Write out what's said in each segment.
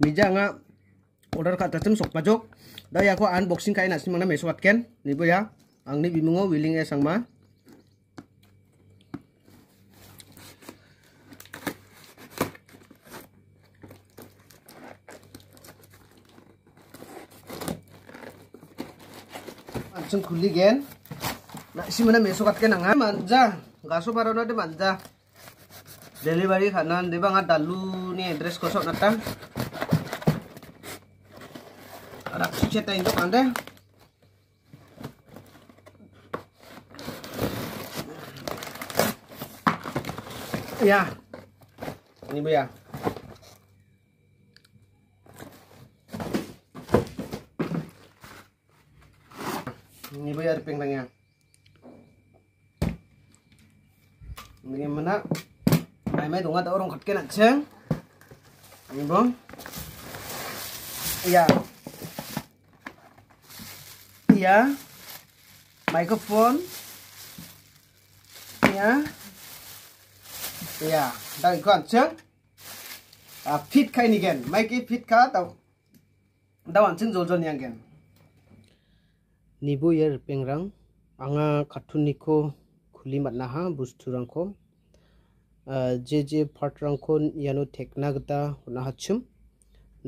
Meja nga order ka tatun sok pajok da ya unboxing kain na simang na me ken ni ya ang ni bimungo willing e sang ma Anjung kuli gen. Nah, si mana mesukat kenang manja. Gaso baru de manja delivery kanan di bang ada lu nih address kosong nata ada ceta induk anda ya ini bu ya ini bu ya pingpengnya ini mana mấy mai tonga ta orong khatke nak cheng ani bom ya ya microphone ya ya đây con cheng à fit cái ni gen mấy cái fit cả tao tao anh ching jol jol yang gen nibu yer pengrang anga khathun ni ko khuli mat na ha bustu rang ko je je kon yano yanu thekna gata na hachum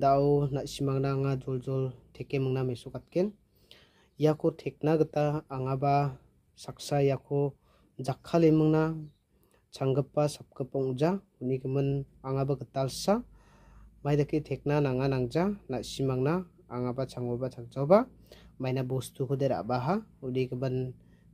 dao na simangna nga jol jol teke mangna mesu katken yako tekna gata angaba saksa yako jakhale mangna changgapa sapkapa ungja uni kemen angaba ketalsa maidaki tekna nanga nangja na simangna angaba changoba changjoba maina bostu ko dera baha uni kemen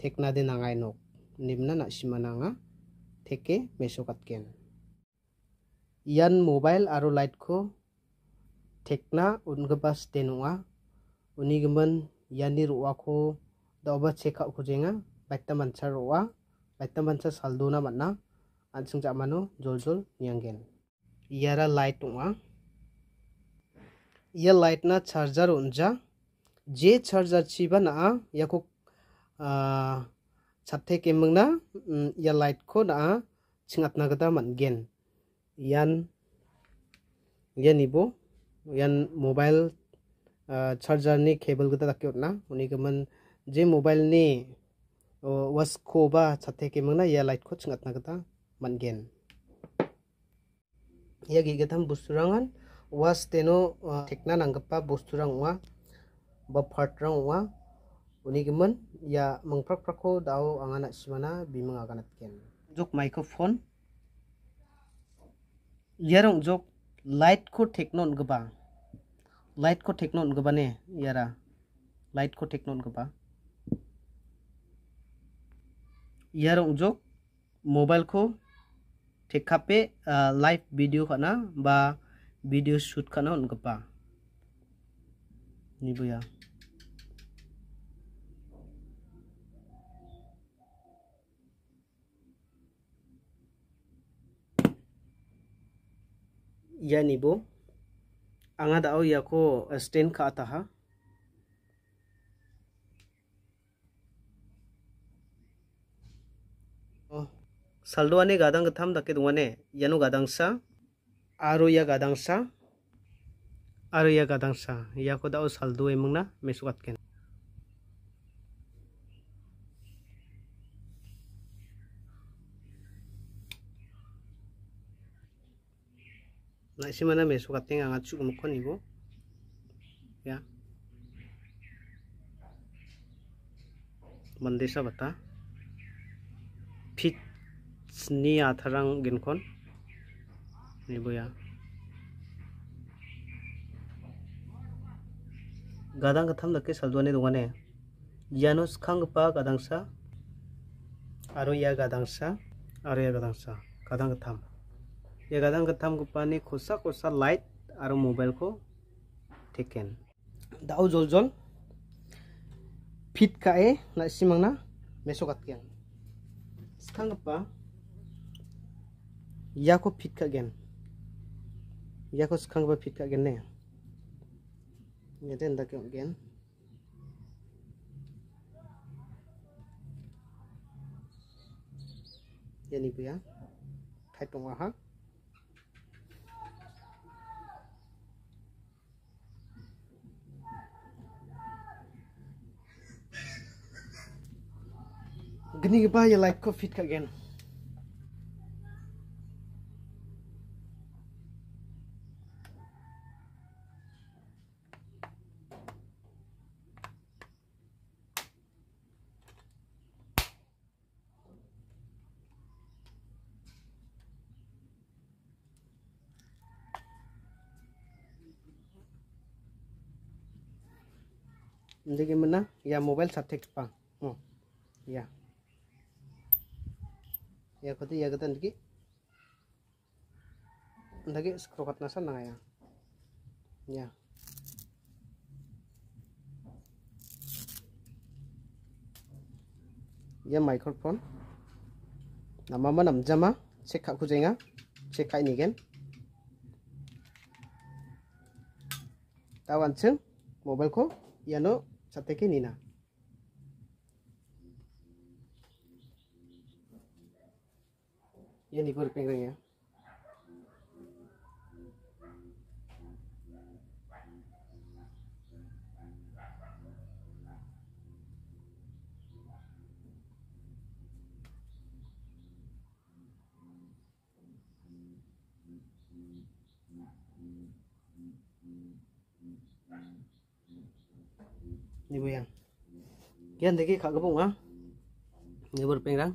thekna de nangai nok nimna na simana ᱛᱷᱮᱠᱮ ᱢᱮᱥᱚ ᱠᱟᱛᱠᱮᱱ Ian light को ठेकना उनके ᱛᱷᱮᱠᱱᱟ ᱩᱱᱜᱟᱵᱟ ᱥᱛᱮᱱᱚᱜᱼᱟ यानी रोआ को दबा चेखा खोजेंगे बैतम अंशा रोआ बैतम अंशा सल्दोना मना अंशुंग जामानो जोल जोल नियंगेन यारा लाइट हुआ ये लाइट ना चार्जर उंजा जे चार्जर चीबा ना या को आ, chatte ke mungna ya light ko da chingat na gada man gen yan yan ibo yan mobile charger ni cable gada dakyo na uni ke man je mobile ni was ko ba chatte ke mungna ya light ko chingat na gada man gen ya gi gadam busturangan was teno tekna nangpa busturang wa ba phatrang wa उन्हीं या मंग्रक प्रको दाओ अंगना सिमाना बीमा अगनत केन जो माइक्रोफोन यार जोक लाइट को ठेकनो गबा लाइट को ठेकनो गबाने यारा लाइट को ठेकनो गबा यार जोक मोबाइल को ठेका पे लाइव वीडियो खाना बा वीडियो शूट खाना उनका निबुया यानिबो आंगा दाओ याको स्टेन हा तहा आने गादांग थाम दाके दुआने यानो सा आरो या सा आरो या गादांगसा याको दाओ सालदो एमंगना मेसुगात केन na simana meso kating ang atsu kumukon ibo ya mandesa bata pit ni atharang genkon ibo ya gadang katham dakke saldone dongane janus khang pa gadangsa aro ya gadangsa aro ya gadangsa gadang katham एगादां गोथाम गोपानि खसा खसा लाइट और मोबाइल को टेकेन दाउ जल जल फिट खाए ना सिमांना मेसो काटगेन सिखां गोपा फिट खागेन याखौ सिखां गोपा फिट खागेन ने ये da kyon gen yani Gani ba like COVID again? देखिए मना या मोबाइल साथ पा ya yakoti ketan diki ndaki skrokat nasa na ya ya ya microphone nama mana jama cek aku jenga cek ini kan tawan ceng mobile ko ya no satek ini Yan di kuriping ya. Ini bu yang. Kian tadi kak gepung ha. Ah. Ini berpengrang.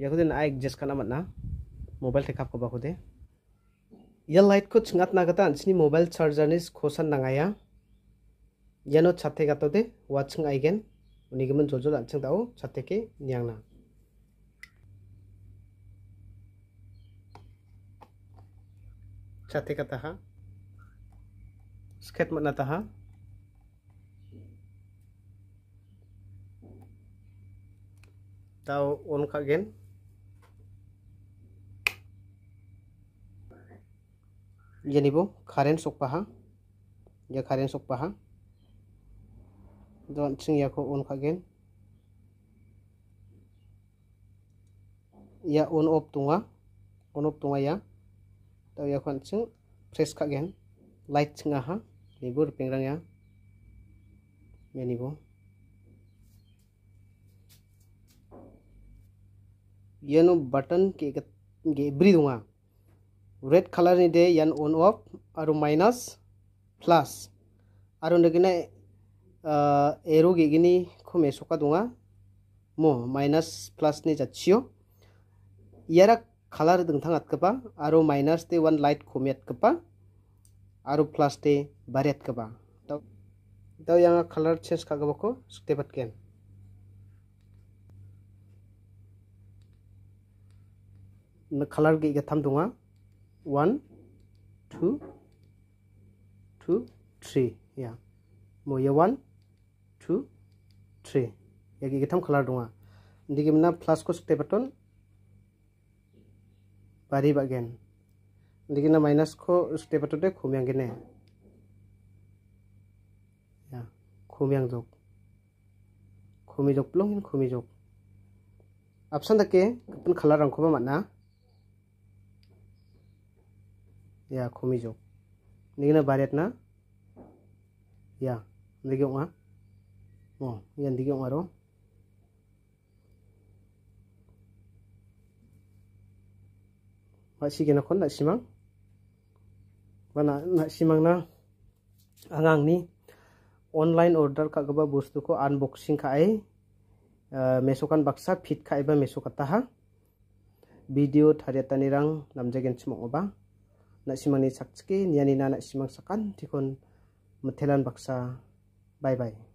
यहुदेन आइक जेसखाना मतना मोबाइल थेखाप को बाखुदे य लाइट को छंगत नागता अनसिनी मोबाइल चार्जर निस खोसन नंगाया यनो छत्ते गतोदे वाचंग आइगेन उनिगमन जोजो लानचंग दाउ छत्ते के नियांगना छत्ते का तहा स्केट मतना तहा ताओ उनका गेन जेनिबो कारेन्ट सकपाहा या कारेन्ट सकपाहा don sing ya ko on kagen ya on off tunga on off tunga ya tau ya kon sing press kagen light singa ha bu, pengrang ya menibo yano button ke ge beri tunga red color ni de yan on off aru minus plus aru nagina arrow gi gini khome soka dunga mo minus plus ni jachio yara color dengthang atkapa aru minus te one light khome atkapa aru plus te bari atkapa to to yang color change kagabako sukte patken color gi ga tham dunga one two two three yeah mo ye one two three yagi gitam color dunga digi mina plus ko step aton bari bagen digi na minus ko step atode khumyang gene yeah khumyang jok khumi jok plong khumi jok option da ke kapun color rang ko ba mana ya kumijok nigna baret na ya ndigyo nga mo yan ndigyo nga ro masih sige na kon na simang mana na simang na angang ni online order ka gaba bustu ko unboxing ka ay uh, e, mesokan baksa fit ka iba mesokata ha video tharia tanirang namjagen chimong oba naksimang ni saksakin yani na simang sakan tikon matelan baksa bye bye